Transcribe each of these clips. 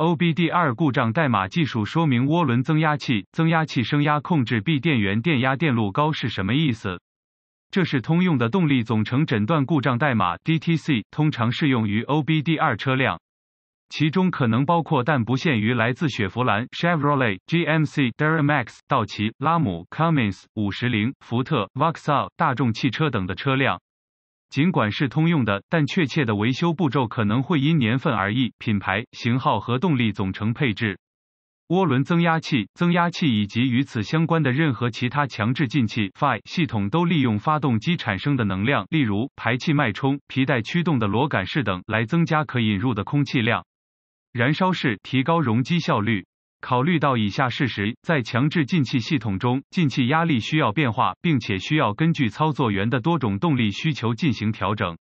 OBD 二故障代码技术说明：涡轮增压器、增压器升压控制 B 电源电压电路高是什么意思？这是通用的动力总成诊断故障代码 （DTC），通常适用于 OBD 二车辆，其中可能包括但不限于来自雪佛兰 （Chevrolet）、GMC、DuraMax、道奇、拉姆、Cummins、五十铃、福特、Vauxhall、大众汽车等的车辆。尽管是通用的，但确切的维修步骤可能会因年份而异、品牌、型号和动力总成配置。涡轮增压器、增压器以及与此相关的任何其他强制进气 （FI） 系统都利用发动机产生的能量，例如排气脉冲、皮带驱动的螺杆式等，来增加可引入的空气量，燃烧室提高容积效率。考虑到以下事实，在强制进气系统中，进气压力需要变化，并且需要根据操作员的多种动力需求进行调整。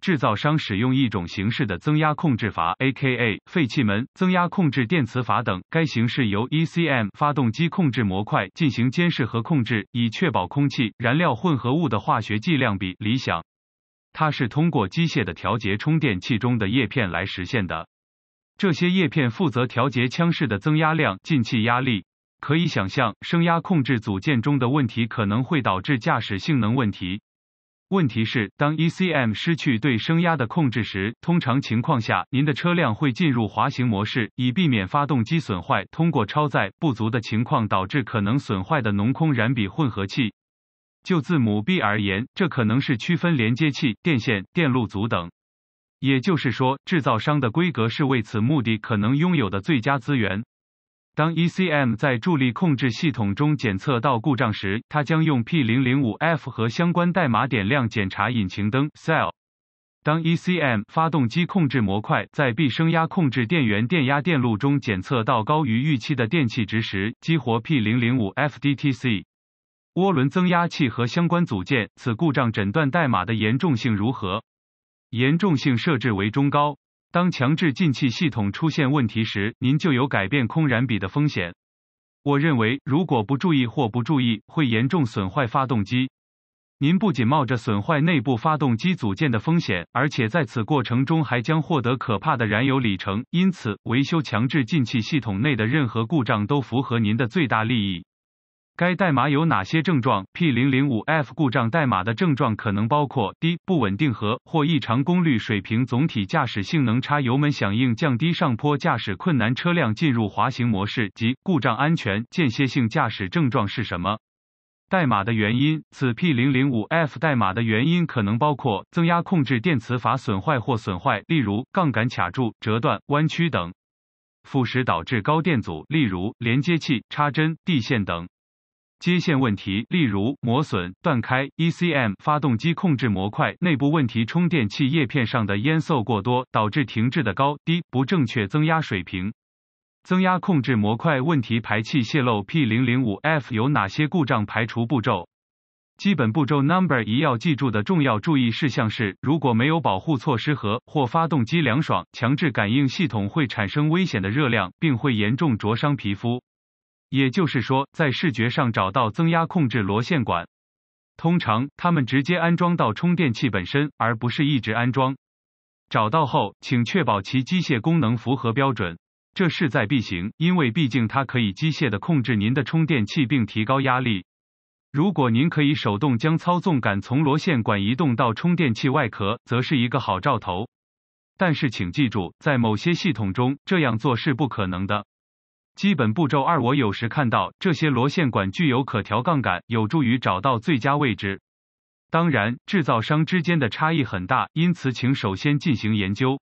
制造商使用一种形式的增压控制阀，A.K.A. 废气门、增压控制电磁阀等。该形式由 ECM 发动机控制模块进行监视和控制，以确保空气燃料混合物的化学计量比理想。它是通过机械的调节充电器中的叶片来实现的。这些叶片负责调节枪式的增压量、进气压力。可以想象，升压控制组件中的问题可能会导致驾驶性能问题。问题是，当 ECM 失去对升压的控制时，通常情况下，您的车辆会进入滑行模式，以避免发动机损坏。通过超载不足的情况导致可能损坏的浓空燃比混合器。就字母 B 而言，这可能是区分连接器、电线、电路组等。也就是说，制造商的规格是为此目的可能拥有的最佳资源。当 ECM 在助力控制系统中检测到故障时，它将用 P005F 和相关代码点亮检查引擎灯。Cell。当 ECM 发动机控制模块在 B 声压控制电源电压电路中检测到高于预期的电气值时，激活 P005F DTC。涡轮增压器和相关组件。此故障诊断代码的严重性如何？严重性设置为中高。当强制进气系统出现问题时，您就有改变空燃比的风险。我认为，如果不注意或不注意，会严重损坏发动机。您不仅冒着损坏内部发动机组件的风险，而且在此过程中还将获得可怕的燃油里程。因此，维修强制进气系统内的任何故障都符合您的最大利益。该代码有哪些症状？P005F 故障代码的症状可能包括：低不稳定和或异常功率水平、总体驾驶性能差、油门响应降低、上坡驾驶困难、车辆进入滑行模式及故障安全间歇性驾驶症状是什么？代码的原因：此 P005F 代码的原因可能包括：增压控制电磁阀损坏或损坏，例如杠杆卡住、折断、弯曲等；腐蚀导致高电阻，例如连接器、插针、地线等。接线问题，例如磨损、断开。ECM 发动机控制模块内部问题，充电器叶片上的烟垢过多导致停滞的高低不正确，增压水平、增压控制模块问题、排气泄漏。P005F 有哪些故障排除步骤？基本步骤 Number 一要记住的重要注意事项是，如果没有保护措施和或发动机凉爽，强制感应系统会产生危险的热量，并会严重灼伤皮肤。也就是说，在视觉上找到增压控制螺线管，通常它们直接安装到充电器本身，而不是一直安装。找到后，请确保其机械功能符合标准，这势在必行，因为毕竟它可以机械地控制您的充电器并提高压力。如果您可以手动将操纵杆从螺线管移动到充电器外壳，则是一个好兆头。但是，请记住，在某些系统中这样做是不可能的。基本步骤二，我有时看到这些螺线管具有可调杠杆，有助于找到最佳位置。当然，制造商之间的差异很大，因此请首先进行研究。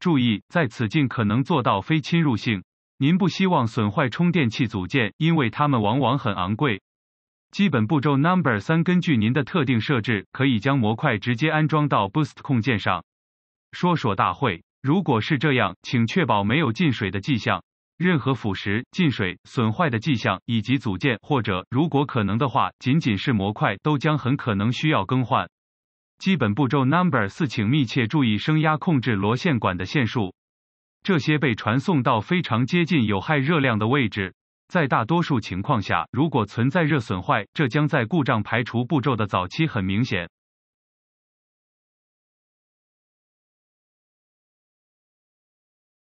注意，在此尽可能做到非侵入性。您不希望损坏充电器组件，因为它们往往很昂贵。基本步骤 number 三，根据您的特定设置，可以将模块直接安装到 Boost 控件上。说说大会，如果是这样，请确保没有进水的迹象。任何腐蚀、进水、损坏的迹象，以及组件或者如果可能的话，仅仅是模块，都将很可能需要更换。基本步骤 Number 四，请密切注意升压控制螺线管的线束。这些被传送到非常接近有害热量的位置。在大多数情况下，如果存在热损坏，这将在故障排除步骤的早期很明显。